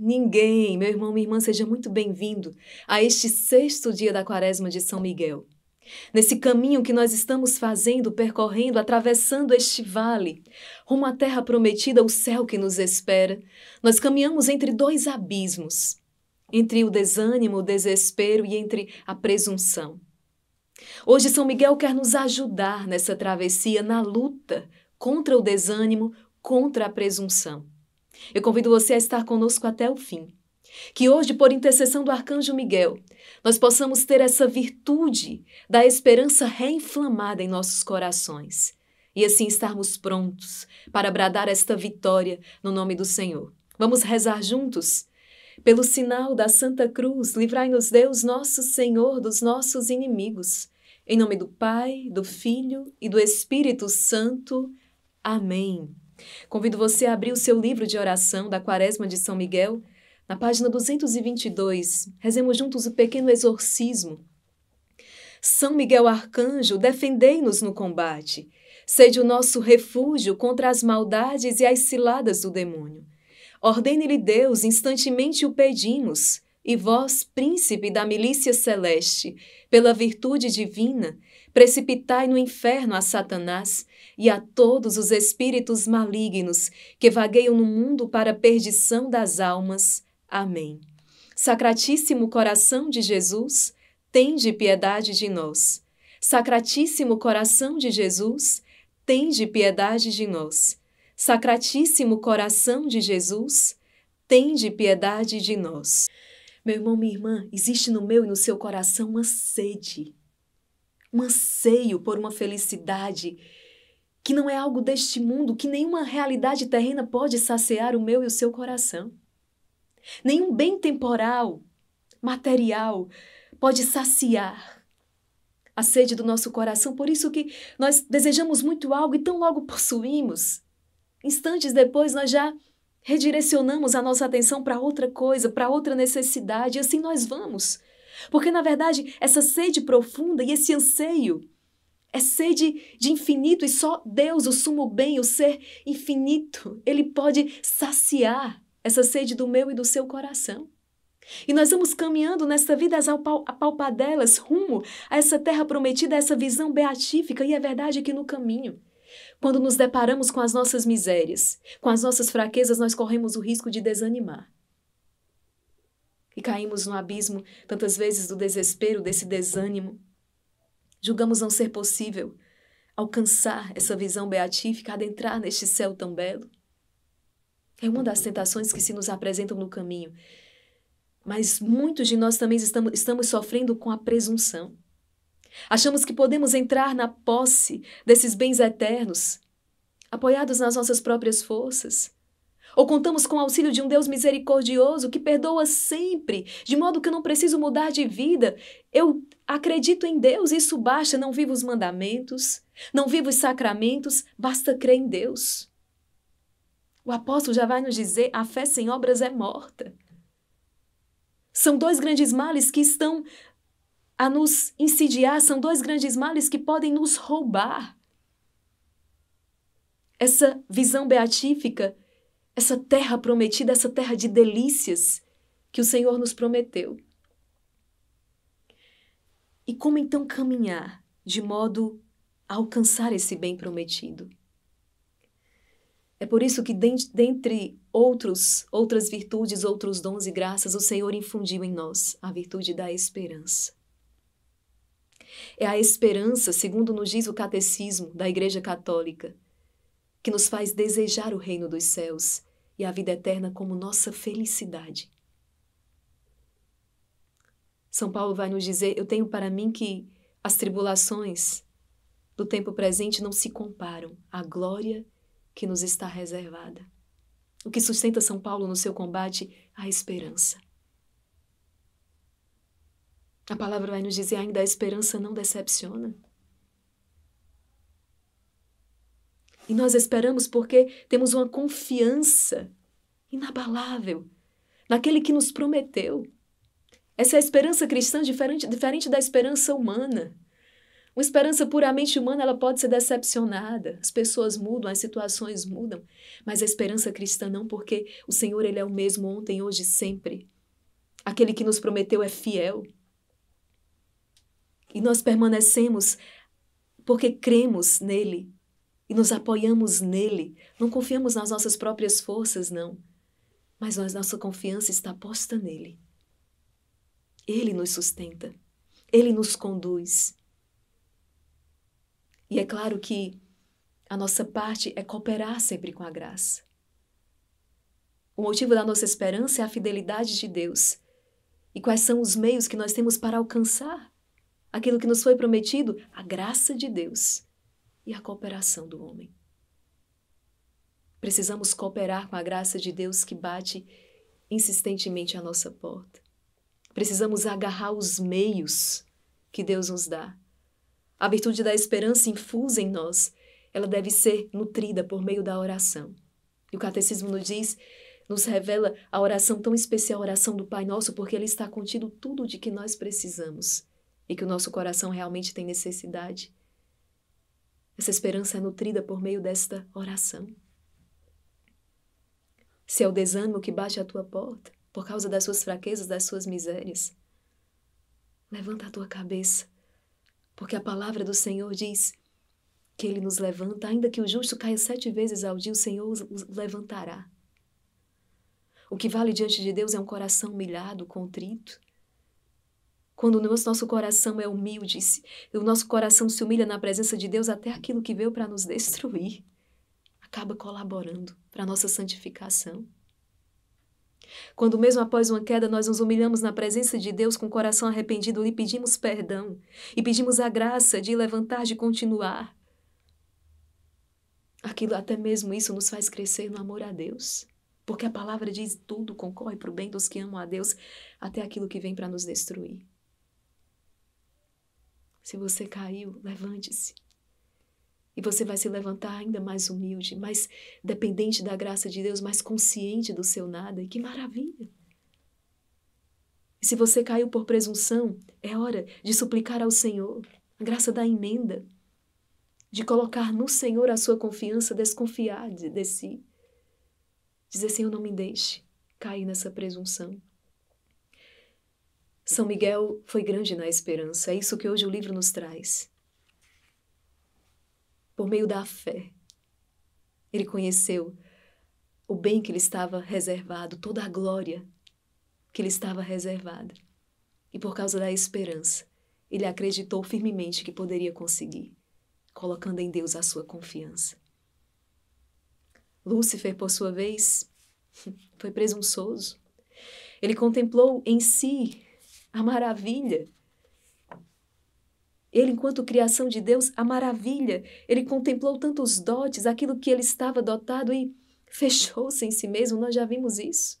ninguém. Meu irmão, minha irmã, seja muito bem-vindo a este sexto dia da Quaresma de São Miguel. Nesse caminho que nós estamos fazendo, percorrendo, atravessando este vale, rumo à terra prometida, o céu que nos espera, nós caminhamos entre dois abismos, entre o desânimo, o desespero e entre a presunção. Hoje São Miguel quer nos ajudar nessa travessia, na luta contra o desânimo, contra a presunção. Eu convido você a estar conosco até o fim. Que hoje, por intercessão do arcanjo Miguel, nós possamos ter essa virtude da esperança reinflamada em nossos corações e assim estarmos prontos para bradar esta vitória no nome do Senhor. Vamos rezar juntos? Pelo sinal da Santa Cruz, livrai-nos Deus, nosso Senhor, dos nossos inimigos. Em nome do Pai, do Filho e do Espírito Santo. Amém. Convido você a abrir o seu livro de oração da Quaresma de São Miguel. Na página 222, rezemos juntos o pequeno exorcismo. São Miguel Arcanjo, defendei-nos no combate. Sede o nosso refúgio contra as maldades e as ciladas do demônio. Ordene-lhe Deus, instantemente o pedimos. E vós, príncipe da milícia celeste, pela virtude divina, Precipitai no inferno a Satanás e a todos os espíritos malignos que vagueiam no mundo para a perdição das almas. Amém. Sacratíssimo coração de Jesus, tende piedade de nós. Sacratíssimo coração de Jesus, tende piedade de nós. Sacratíssimo coração de Jesus, tende piedade de nós. Meu irmão, minha irmã, existe no meu e no seu coração uma sede um anseio por uma felicidade que não é algo deste mundo, que nenhuma realidade terrena pode saciar o meu e o seu coração. Nenhum bem temporal, material, pode saciar a sede do nosso coração. Por isso que nós desejamos muito algo e tão logo possuímos. Instantes depois nós já redirecionamos a nossa atenção para outra coisa, para outra necessidade, e assim nós vamos porque, na verdade, essa sede profunda e esse anseio é sede de infinito e só Deus, o sumo bem, o ser infinito, ele pode saciar essa sede do meu e do seu coração. E nós vamos caminhando nesta vida às apalpadelas, rumo a essa terra prometida, a essa visão beatífica, e é verdade que no caminho. Quando nos deparamos com as nossas misérias, com as nossas fraquezas, nós corremos o risco de desanimar e caímos no abismo tantas vezes do desespero, desse desânimo. Julgamos não ser possível alcançar essa visão beatífica, adentrar neste céu tão belo. É uma das tentações que se nos apresentam no caminho. Mas muitos de nós também estamos, estamos sofrendo com a presunção. Achamos que podemos entrar na posse desses bens eternos, apoiados nas nossas próprias forças, ou contamos com o auxílio de um Deus misericordioso que perdoa sempre, de modo que eu não preciso mudar de vida. Eu acredito em Deus, isso basta. Não vivo os mandamentos, não vivo os sacramentos, basta crer em Deus. O apóstolo já vai nos dizer: a fé sem obras é morta. São dois grandes males que estão a nos insidiar, são dois grandes males que podem nos roubar. Essa visão beatífica essa terra prometida, essa terra de delícias que o Senhor nos prometeu. E como então caminhar de modo a alcançar esse bem prometido? É por isso que, dentre outros, outras virtudes, outros dons e graças, o Senhor infundiu em nós a virtude da esperança. É a esperança, segundo nos diz o catecismo da Igreja Católica, que nos faz desejar o reino dos céus e a vida eterna como nossa felicidade. São Paulo vai nos dizer: Eu tenho para mim que as tribulações do tempo presente não se comparam à glória que nos está reservada. O que sustenta São Paulo no seu combate? A esperança. A palavra vai nos dizer ainda a esperança não decepciona. E nós esperamos porque temos uma confiança inabalável naquele que nos prometeu. Essa é a esperança cristã diferente, diferente da esperança humana. Uma esperança puramente humana, ela pode ser decepcionada. As pessoas mudam, as situações mudam, mas a esperança cristã não, porque o Senhor ele é o mesmo ontem, hoje e sempre. Aquele que nos prometeu é fiel. E nós permanecemos porque cremos nele e nos apoiamos nele. Não confiamos nas nossas próprias forças, não. Mas nós, nossa confiança está posta nele. Ele nos sustenta. Ele nos conduz. E é claro que a nossa parte é cooperar sempre com a graça. O motivo da nossa esperança é a fidelidade de Deus. E quais são os meios que nós temos para alcançar aquilo que nos foi prometido? A graça de Deus e a cooperação do homem. Precisamos cooperar com a graça de Deus que bate insistentemente à nossa porta. Precisamos agarrar os meios que Deus nos dá. A virtude da esperança infusa em nós, ela deve ser nutrida por meio da oração. E o catecismo nos diz, nos revela a oração tão especial, a oração do Pai Nosso, porque ele está contido tudo de que nós precisamos e que o nosso coração realmente tem necessidade. Essa esperança é nutrida por meio desta oração. Se é o desânimo que bate à tua porta, por causa das suas fraquezas, das suas misérias, levanta a tua cabeça, porque a palavra do Senhor diz que ele nos levanta, ainda que o justo caia sete vezes ao dia, o Senhor os levantará. O que vale diante de Deus é um coração humilhado, contrito, quando o nosso coração é humilde, o nosso coração se humilha na presença de Deus, até aquilo que veio para nos destruir acaba colaborando para a nossa santificação. Quando, mesmo após uma queda, nós nos humilhamos na presença de Deus com o coração arrependido, lhe pedimos perdão e pedimos a graça de levantar, de continuar. Aquilo, até mesmo isso, nos faz crescer no amor a Deus. Porque a palavra diz: tudo concorre para o bem dos que amam a Deus, até aquilo que vem para nos destruir. Se você caiu, levante-se. E você vai se levantar ainda mais humilde, mais dependente da graça de Deus, mais consciente do seu nada. E que maravilha! E se você caiu por presunção, é hora de suplicar ao Senhor a graça da emenda, de colocar no Senhor a sua confiança, desconfiar de, de si. Dizer, Senhor, não me deixe cair nessa presunção. São Miguel foi grande na esperança, é isso que hoje o livro nos traz. Por meio da fé, ele conheceu o bem que lhe estava reservado, toda a glória que lhe estava reservada. E por causa da esperança, ele acreditou firmemente que poderia conseguir, colocando em Deus a sua confiança. Lúcifer, por sua vez, foi presunçoso. Ele contemplou em si a maravilha. Ele, enquanto criação de Deus, a maravilha. Ele contemplou tantos dotes, aquilo que ele estava dotado e fechou-se em si mesmo. Nós já vimos isso.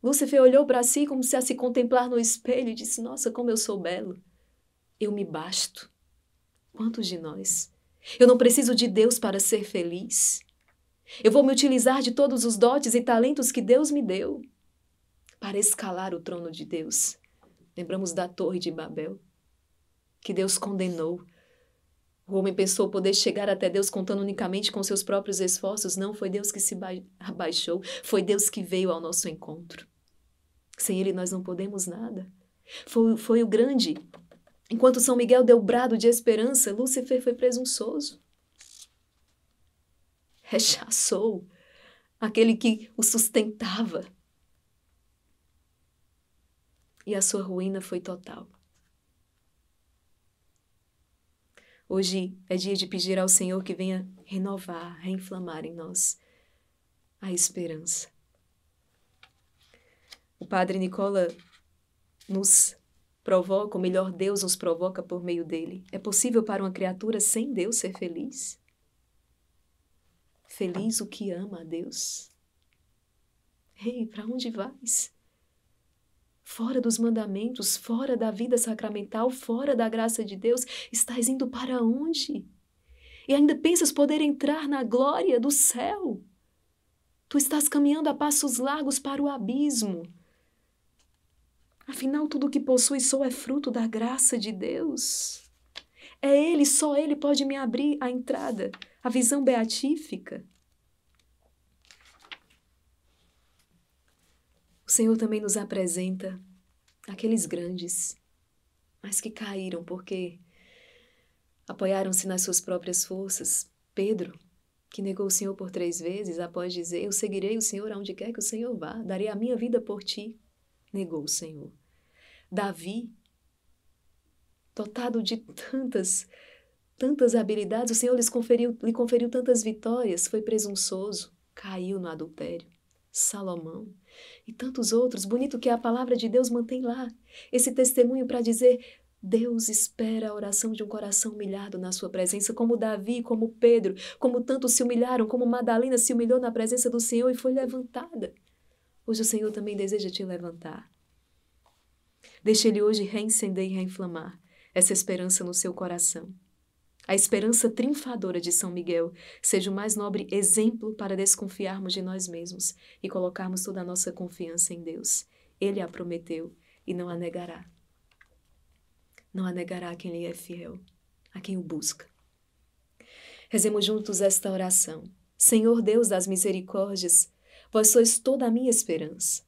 Lúcifer olhou para si como se a se contemplar no espelho e disse: Nossa, como eu sou belo. Eu me basto. Quantos de nós? Eu não preciso de Deus para ser feliz. Eu vou me utilizar de todos os dotes e talentos que Deus me deu para escalar o trono de Deus. Lembramos da Torre de Babel, que Deus condenou. O homem pensou poder chegar até Deus contando unicamente com seus próprios esforços. Não, foi Deus que se abaixou, foi Deus que veio ao nosso encontro. Sem Ele nós não podemos nada. Foi, foi o grande. Enquanto São Miguel deu brado de esperança, Lúcifer foi presunçoso. Rechaçou aquele que o sustentava e a sua ruína foi total. Hoje é dia de pedir ao Senhor que venha renovar, reinflamar em nós a esperança. O Padre Nicola nos provoca, o melhor, Deus nos provoca por meio dele. É possível para uma criatura sem Deus ser feliz? Feliz o que ama a Deus? Ei, para onde vais? fora dos mandamentos, fora da vida sacramental, fora da graça de Deus, estás indo para onde? E ainda pensas poder entrar na glória do céu? Tu estás caminhando a passos largos para o abismo. Afinal, tudo o que possui sou é fruto da graça de Deus. É Ele, só Ele pode me abrir a entrada, a visão beatífica. Senhor também nos apresenta aqueles grandes, mas que caíram porque apoiaram-se nas suas próprias forças. Pedro, que negou o Senhor por três vezes, após dizer: Eu seguirei o Senhor aonde quer que o Senhor vá, darei a minha vida por ti, negou o Senhor. Davi, dotado de tantas, tantas habilidades, o Senhor lhes conferiu, lhe conferiu tantas vitórias, foi presunçoso, caiu no adultério. Salomão e tantos outros. Bonito que a palavra de Deus mantém lá esse testemunho para dizer: Deus espera a oração de um coração humilhado na sua presença, como Davi, como Pedro, como tantos se humilharam, como Madalena se humilhou na presença do Senhor e foi levantada. Hoje o Senhor também deseja te levantar. Deixe Ele hoje reencender e reinflamar essa esperança no seu coração a esperança triunfadora de São Miguel seja o mais nobre exemplo para desconfiarmos de nós mesmos e colocarmos toda a nossa confiança em Deus. Ele a prometeu e não a negará. Não a negará a quem lhe é fiel, a quem o busca. Rezemos juntos esta oração. Senhor Deus das misericórdias, vós sois toda a minha esperança.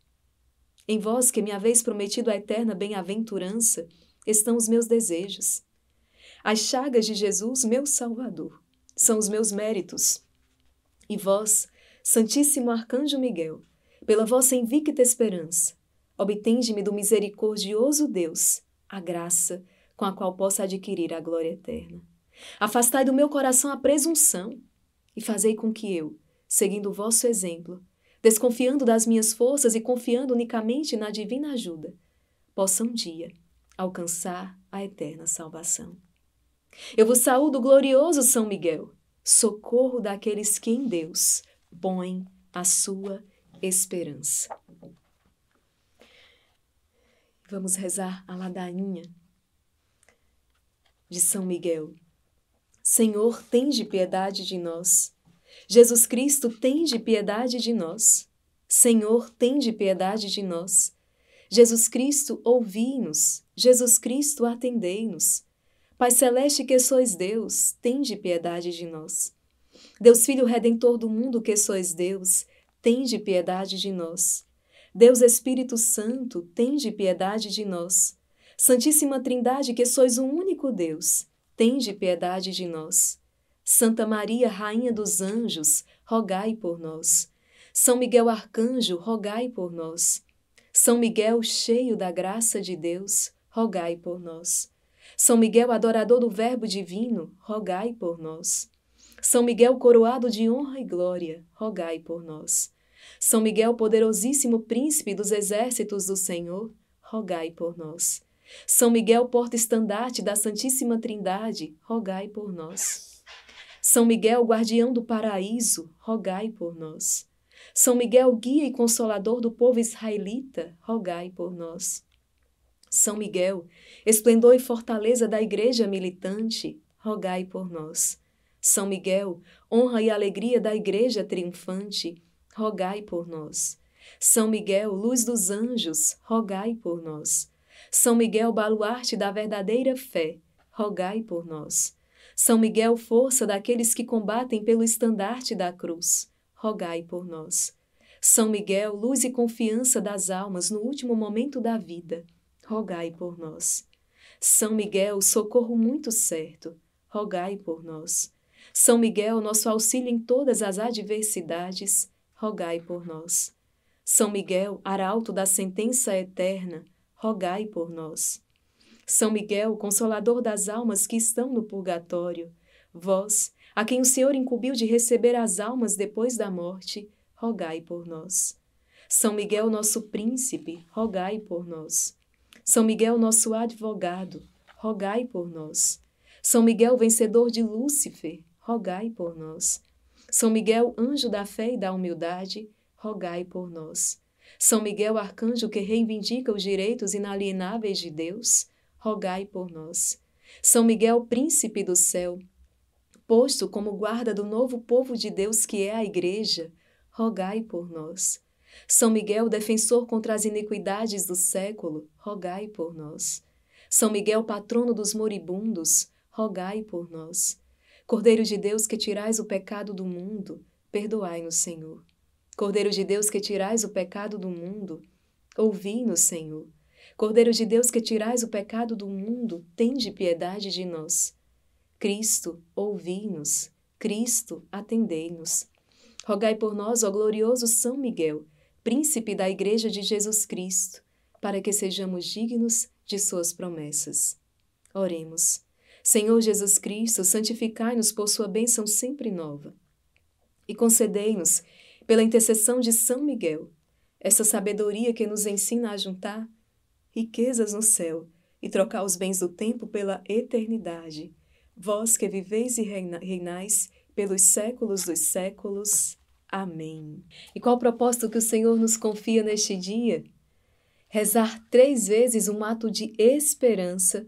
Em vós que me haveis prometido a eterna bem-aventurança, estão os meus desejos. As chagas de Jesus, meu Salvador, são os meus méritos. E vós, Santíssimo Arcanjo Miguel, pela vossa invicta esperança, obtende-me do misericordioso Deus a graça com a qual possa adquirir a glória eterna. Afastai do meu coração a presunção e fazei com que eu, seguindo o vosso exemplo, desconfiando das minhas forças e confiando unicamente na divina ajuda, possa um dia alcançar a eterna salvação. Eu vos saúdo, glorioso São Miguel, socorro daqueles que em Deus põem a sua esperança. Vamos rezar a ladainha de São Miguel. Senhor, tende piedade de nós. Jesus Cristo, tende piedade de nós. Senhor, tende piedade de nós. Jesus Cristo, ouvi-nos. Jesus Cristo, atendei-nos. Pai Celeste, que sois Deus, tende piedade de nós. Deus Filho Redentor do mundo, que sois Deus, tende piedade de nós. Deus Espírito Santo, tende piedade de nós. Santíssima Trindade, que sois um único Deus, tende piedade de nós. Santa Maria, Rainha dos Anjos, rogai por nós. São Miguel Arcanjo, rogai por nós. São Miguel, cheio da graça de Deus, rogai por nós. São Miguel, adorador do Verbo Divino, rogai por nós. São Miguel, coroado de honra e glória, rogai por nós. São Miguel, poderosíssimo príncipe dos exércitos do Senhor, rogai por nós. São Miguel, porta-estandarte da Santíssima Trindade, rogai por nós. São Miguel, guardião do paraíso, rogai por nós. São Miguel, guia e consolador do povo israelita, rogai por nós. São Miguel, esplendor e fortaleza da Igreja militante, rogai por nós. São Miguel, honra e alegria da Igreja triunfante, rogai por nós. São Miguel, luz dos anjos, rogai por nós. São Miguel, baluarte da verdadeira fé, rogai por nós. São Miguel, força daqueles que combatem pelo estandarte da cruz, rogai por nós. São Miguel, luz e confiança das almas no último momento da vida, rogai por nós. São Miguel, socorro muito certo, rogai por nós. São Miguel, nosso auxílio em todas as adversidades, rogai por nós. São Miguel, arauto da sentença eterna, rogai por nós. São Miguel, consolador das almas que estão no purgatório, vós, a quem o Senhor incumbiu de receber as almas depois da morte, rogai por nós. São Miguel, nosso príncipe, rogai por nós. São Miguel, nosso advogado, rogai por nós. São Miguel, vencedor de Lúcifer, rogai por nós. São Miguel, anjo da fé e da humildade, rogai por nós. São Miguel, arcanjo que reivindica os direitos inalienáveis de Deus, rogai por nós. São Miguel, príncipe do céu, posto como guarda do novo povo de Deus que é a Igreja, rogai por nós. São Miguel, defensor contra as iniquidades do século, rogai por nós. São Miguel, patrono dos moribundos, rogai por nós. Cordeiro de Deus, que tirais o pecado do mundo, perdoai-nos, Senhor. Cordeiro de Deus, que tirais o pecado do mundo, ouvi-nos, Senhor. Cordeiro de Deus, que tirais o pecado do mundo, tende piedade de nós. Cristo, ouvi-nos. Cristo, atendei-nos. Rogai por nós, ó glorioso São Miguel príncipe da Igreja de Jesus Cristo, para que sejamos dignos de Suas promessas. Oremos. Senhor Jesus Cristo, santificai-nos por Sua bênção sempre nova. E concedei-nos, pela intercessão de São Miguel, essa sabedoria que nos ensina a juntar riquezas no céu e trocar os bens do tempo pela eternidade. Vós que viveis e reinais pelos séculos dos séculos. Amém. E qual o propósito que o Senhor nos confia neste dia? Rezar três vezes um ato de esperança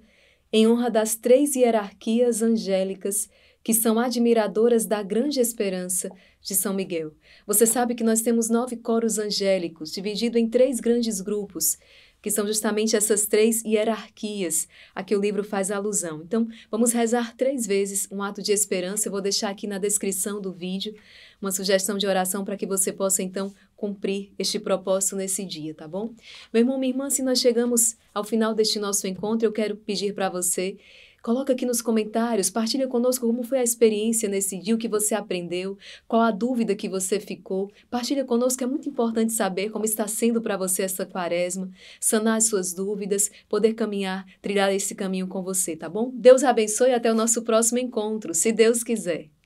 em honra das três hierarquias angélicas que são admiradoras da grande esperança de São Miguel. Você sabe que nós temos nove coros angélicos, dividido em três grandes grupos, que são justamente essas três hierarquias a que o livro faz alusão. Então, vamos rezar três vezes um ato de esperança. Eu vou deixar aqui na descrição do vídeo uma sugestão de oração para que você possa então cumprir este propósito nesse dia, tá bom? Meu irmão, minha irmã, se nós chegamos ao final deste nosso encontro, eu quero pedir para você Coloca aqui nos comentários, partilha conosco como foi a experiência nesse dia, o que você aprendeu, qual a dúvida que você ficou. Partilha conosco, é muito importante saber como está sendo para você essa quaresma, sanar as suas dúvidas, poder caminhar, trilhar esse caminho com você, tá bom? Deus abençoe e até o nosso próximo encontro, se Deus quiser.